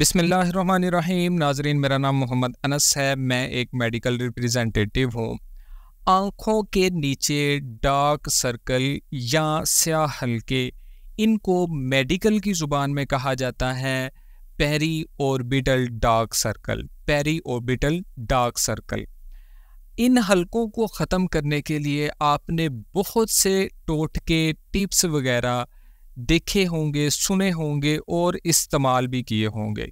बिसमीम नाजरीन मेरा नाम मोहम्मद अनस है मैं एक मेडिकल रिप्रेजेंटेटिव हूँ आँखों के नीचे डार्क सर्कल या स्याह हल्के इनको मेडिकल की ज़ुबान में कहा जाता है periorbital dark circle periorbital dark circle इन हल्कों को ख़त्म करने के लिए आपने बहुत से टोटके टिप्स वगैरह देखे होंगे सुने होंगे और इस्तेमाल भी किए होंगे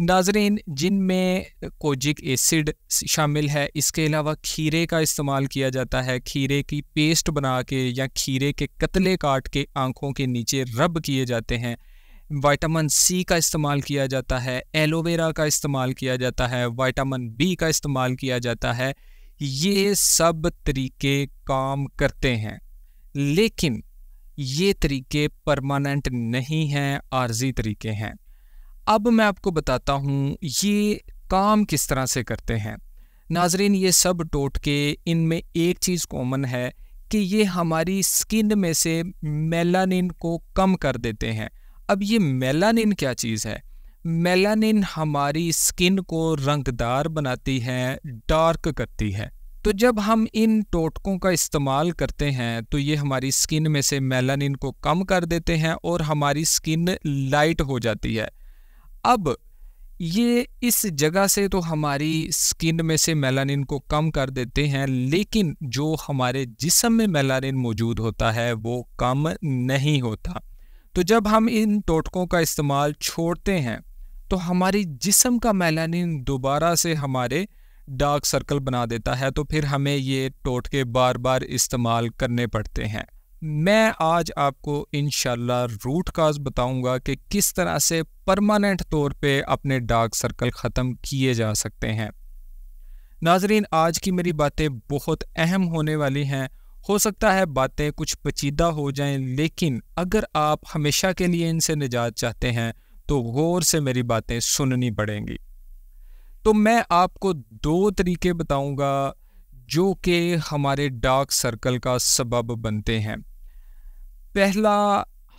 नाजरीन जिनमें कोजिक एसिड शामिल है इसके अलावा खीरे का इस्तेमाल किया जाता है खीरे की पेस्ट बना के या खीरे के कतले काट के आँखों के नीचे रब किए जाते हैं वाइटामिन सी का इस्तेमाल किया जाता है एलोवेरा का इस्तेमाल किया जाता है वाइटामिन बी का इस्तेमाल किया जाता है ये सब तरीके काम करते हैं लेकिन ये तरीके परमानेंट नहीं हैं आर्जी तरीके हैं अब मैं आपको बताता हूँ ये काम किस तरह से करते हैं नाजरीन ये सब टोटके इनमें एक चीज़ कॉमन है कि ये हमारी स्किन में से मेलानिन को कम कर देते हैं अब ये मेलानिन क्या चीज़ है मेलानिन हमारी स्किन को रंगदार बनाती है डार्क करती है तो जब हम इन टोटकों का इस्तेमाल करते हैं तो ये हमारी स्किन में से मेलानिन को कम कर देते हैं और हमारी स्किन लाइट हो जाती है अब ये इस जगह से तो हमारी स्किन में से मेलानिन को कम कर देते हैं लेकिन जो हमारे जिसम में मेलानिन मौजूद होता है वो कम नहीं होता तो जब हम इन टोटकों का इस्तेमाल छोड़ते हैं तो हमारी जिसम का मेलानिन दोबारा से हमारे डार्क सर्कल बना देता है तो फिर हमें ये टोटके बार बार इस्तेमाल करने पड़ते हैं मैं आज आपको इन रूट काज बताऊंगा कि किस तरह से परमानेंट तौर पे अपने डार्क सर्कल ख़त्म किए जा सकते हैं नाजरीन आज की मेरी बातें बहुत अहम होने वाली हैं हो सकता है बातें कुछ पचीदा हो जाएं लेकिन अगर आप हमेशा के लिए इनसे निजात चाहते हैं तो गौर से मेरी बातें सुननी पड़ेंगी तो मैं आपको दो तरीके बताऊंगा जो कि हमारे डार्क सर्कल का सबब बनते हैं पहला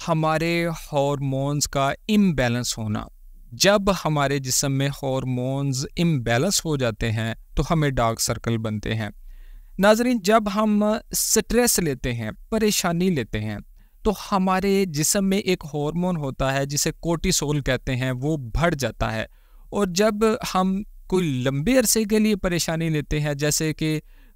हमारे हॉर्मोन्स का इम्बैलेंस होना जब हमारे जिसम में हॉर्मोन्स इम्बैलेंस हो जाते हैं तो हमें डार्क सर्कल बनते हैं नाजरीन जब हम स्ट्रेस लेते हैं परेशानी लेते हैं तो हमारे जिसम में एक हार्मोन होता है जिसे कोर्टिसोल कहते हैं वो बढ़ जाता है और जब हम कोई लंबे अरसे के लिए परेशानी लेते हैं जैसे कि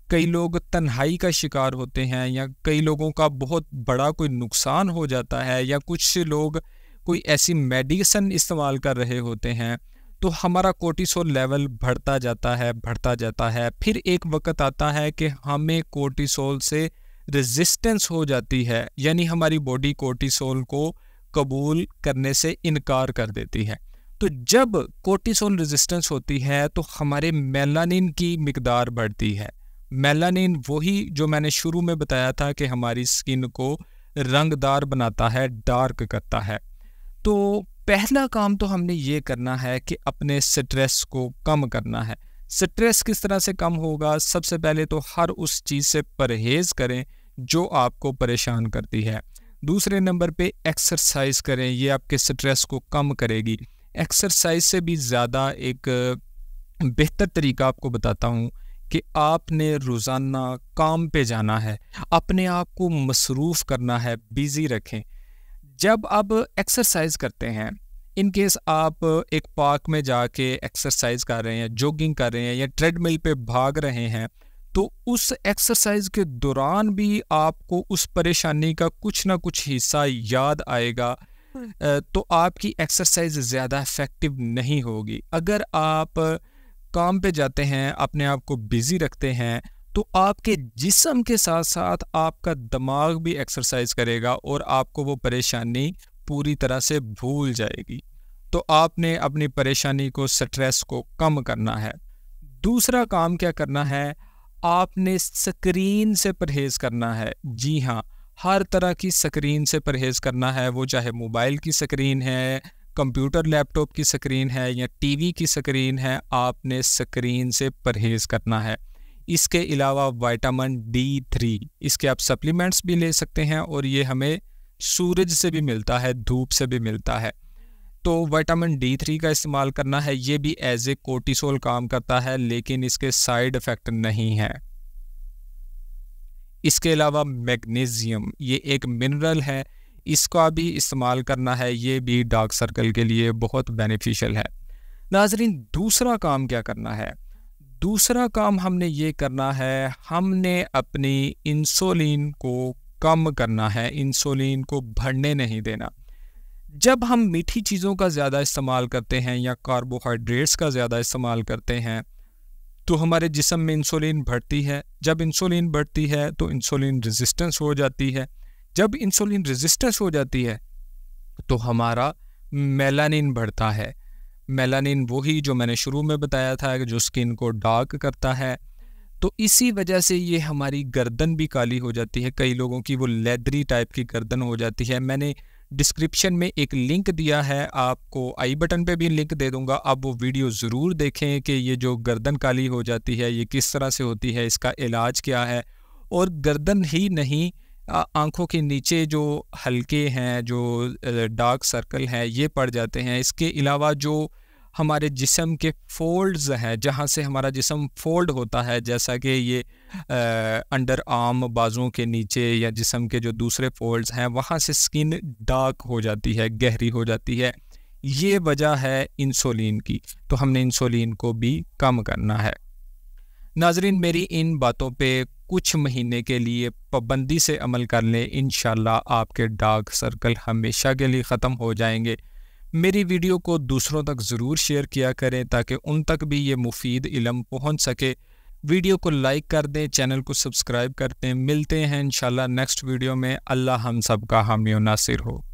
कई लोग तन्हाई का शिकार होते हैं या कई लोगों का बहुत बड़ा कोई नुकसान हो जाता है या कुछ लोग कोई ऐसी मेडिसन इस्तेमाल कर रहे होते हैं तो हमारा कोर्टिसोल लेवल बढ़ता जाता है बढ़ता जाता है फिर एक वक्त आता है कि हमें कोर्टिसोल से रेजिस्टेंस हो जाती है यानी हमारी बॉडी कोर्टिसोल को कबूल करने से इनकार कर देती है तो जब कोर्टिसोन रेजिस्टेंस होती है तो हमारे मेलानिन की मकदार बढ़ती है मेलानिन वही जो मैंने शुरू में बताया था कि हमारी स्किन को रंगदार बनाता है डार्क करता है तो पहला काम तो हमने ये करना है कि अपने स्ट्रेस को कम करना है स्ट्रेस किस तरह से कम होगा सबसे पहले तो हर उस चीज़ से परहेज़ करें जो आपको परेशान करती है दूसरे नंबर पे एक्सरसाइज करें ये आपके स्ट्रेस को कम करेगी एक्सरसाइज से भी ज़्यादा एक बेहतर तरीका आपको बताता हूँ कि आपने रोज़ाना काम पे जाना है अपने आप को मसरूफ़ करना है बिज़ी रखें जब आप एक्सरसाइज करते हैं इन केस आप एक पार्क में जाके एक्सरसाइज कर रहे हैं जॉगिंग कर रहे हैं या ट्रेडमिल पे भाग रहे हैं तो उस एक्सरसाइज के दौरान भी आपको उस परेशानी का कुछ ना कुछ हिस्सा याद आएगा तो आपकी एक्सरसाइज ज़्यादा इफ़ेक्टिव नहीं होगी अगर आप काम पे जाते हैं अपने आप को बिज़ी रखते हैं तो आपके जिसम के साथ साथ आपका दिमाग भी एक्सरसाइज करेगा और आपको वो परेशानी पूरी तरह से भूल जाएगी तो आपने अपनी परेशानी को स्ट्रेस को कम करना है दूसरा काम क्या करना है आपने स्क्रीन से परहेज़ करना है जी हाँ हर तरह की स्क्रीन से परहेज़ करना है वो चाहे मोबाइल की स्क्रीन है कंप्यूटर लैपटॉप की स्क्रीन है या टीवी की स्क्रीन है आपने स्क्रीन से परहेज़ करना है इसके अलावा वाइटामिन डी थ्री इसके आप सप्लीमेंट्स भी ले सकते हैं और ये हमें सूरज से भी मिलता है धूप से भी मिलता है तो वाइटामिन डी थ्री का इस्तेमाल करना है ये भी एज ए कोटिसोल काम करता है लेकिन इसके साइड इफ़ेक्ट नहीं है इसके अलावा मैग्नीशियम ये एक मिनरल है इसका भी इस्तेमाल करना है ये भी डार्क सर्कल के लिए बहुत बेनिफिशियल है नाजरीन दूसरा काम क्या करना है दूसरा काम हमने ये करना है हमने अपनी इंसुलिन को कम करना है इंसुलिन को भरने नहीं देना जब हम मीठी चीज़ों का ज़्यादा इस्तेमाल करते हैं या कार्बोहाइड्रेट्स का ज़्यादा इस्तेमाल करते हैं तो हमारे जिसम में इंसुलिन बढ़ती है जब इंसुलिन बढ़ती है तो इंसुलिन रेजिस्टेंस हो जाती है जब इंसुलिन रेजिस्टेंस हो जाती है तो हमारा मेलानिन बढ़ता है मेलानिन वही जो मैंने शुरू में बताया था जो स्किन को डार्क करता है तो इसी वजह से ये हमारी गर्दन भी काली हो जाती है कई लोगों की वो लेदरी टाइप की गर्दन हो जाती है मैंने डिस्क्रिप्शन में एक लिंक दिया है आपको आई बटन पे भी लिंक दे दूंगा आप वो वीडियो ज़रूर देखें कि ये जो गर्दन काली हो जाती है ये किस तरह से होती है इसका इलाज क्या है और गर्दन ही नहीं आँखों के नीचे जो हल्के हैं जो डार्क सर्कल हैं ये पड़ जाते हैं इसके अलावा जो हमारे जिसम के फोल्ड्स हैं जहाँ से हमारा जिसम फोल्ड होता है जैसा कि ये अंडर आर्म बाजुओं के नीचे या जिसम के जो दूसरे फोल्ड्स हैं वहाँ से स्किन डार्क हो जाती है गहरी हो जाती है ये वजह है इंसुलिन की तो हमने इंसुलिन को भी कम करना है नाजरीन मेरी इन बातों पे कुछ महीने के लिए पाबंदी से अमल कर लें इन आपके डार्क सर्कल हमेशा के लिए ख़त्म हो जाएंगे मेरी वीडियो को दूसरों तक ज़रूर शेयर किया करें ताकि उन तक भी ये मुफीद इलम पहुँच सके वीडियो को लाइक कर दें चैनल को सब्सक्राइब कर दें मिलते हैं इन नेक्स्ट वीडियो में अल्लाह हम सब का हामी नासिर हो